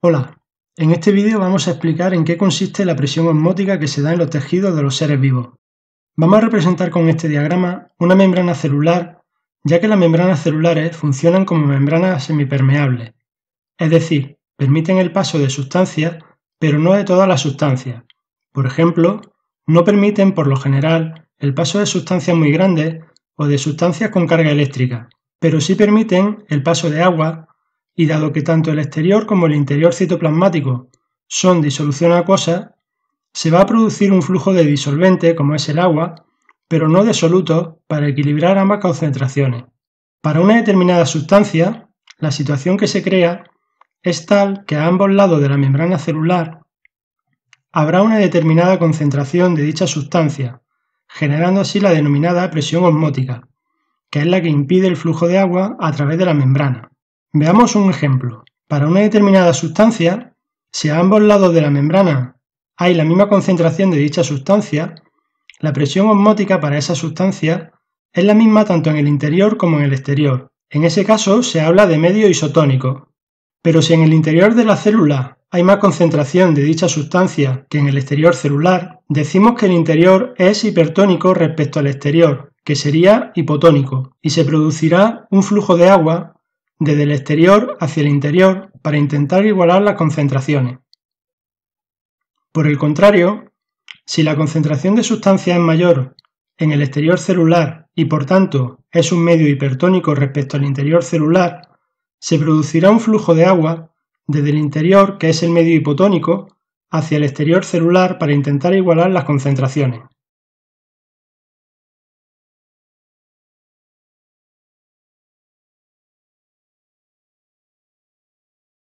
Hola, en este vídeo vamos a explicar en qué consiste la presión osmótica que se da en los tejidos de los seres vivos. Vamos a representar con este diagrama una membrana celular, ya que las membranas celulares funcionan como membranas semipermeables, es decir, permiten el paso de sustancias, pero no de todas las sustancias. Por ejemplo, no permiten por lo general el paso de sustancias muy grandes o de sustancias con carga eléctrica, pero sí permiten el paso de agua y dado que tanto el exterior como el interior citoplasmático son disolución acuosa, se va a producir un flujo de disolvente, como es el agua, pero no de soluto para equilibrar ambas concentraciones. Para una determinada sustancia, la situación que se crea es tal que a ambos lados de la membrana celular habrá una determinada concentración de dicha sustancia, generando así la denominada presión osmótica, que es la que impide el flujo de agua a través de la membrana. Veamos un ejemplo. Para una determinada sustancia, si a ambos lados de la membrana hay la misma concentración de dicha sustancia, la presión osmótica para esa sustancia es la misma tanto en el interior como en el exterior. En ese caso se habla de medio isotónico. Pero si en el interior de la célula hay más concentración de dicha sustancia que en el exterior celular, decimos que el interior es hipertónico respecto al exterior, que sería hipotónico, y se producirá un flujo de agua desde el exterior hacia el interior para intentar igualar las concentraciones. Por el contrario, si la concentración de sustancia es mayor en el exterior celular y por tanto es un medio hipertónico respecto al interior celular, se producirá un flujo de agua desde el interior, que es el medio hipotónico, hacia el exterior celular para intentar igualar las concentraciones.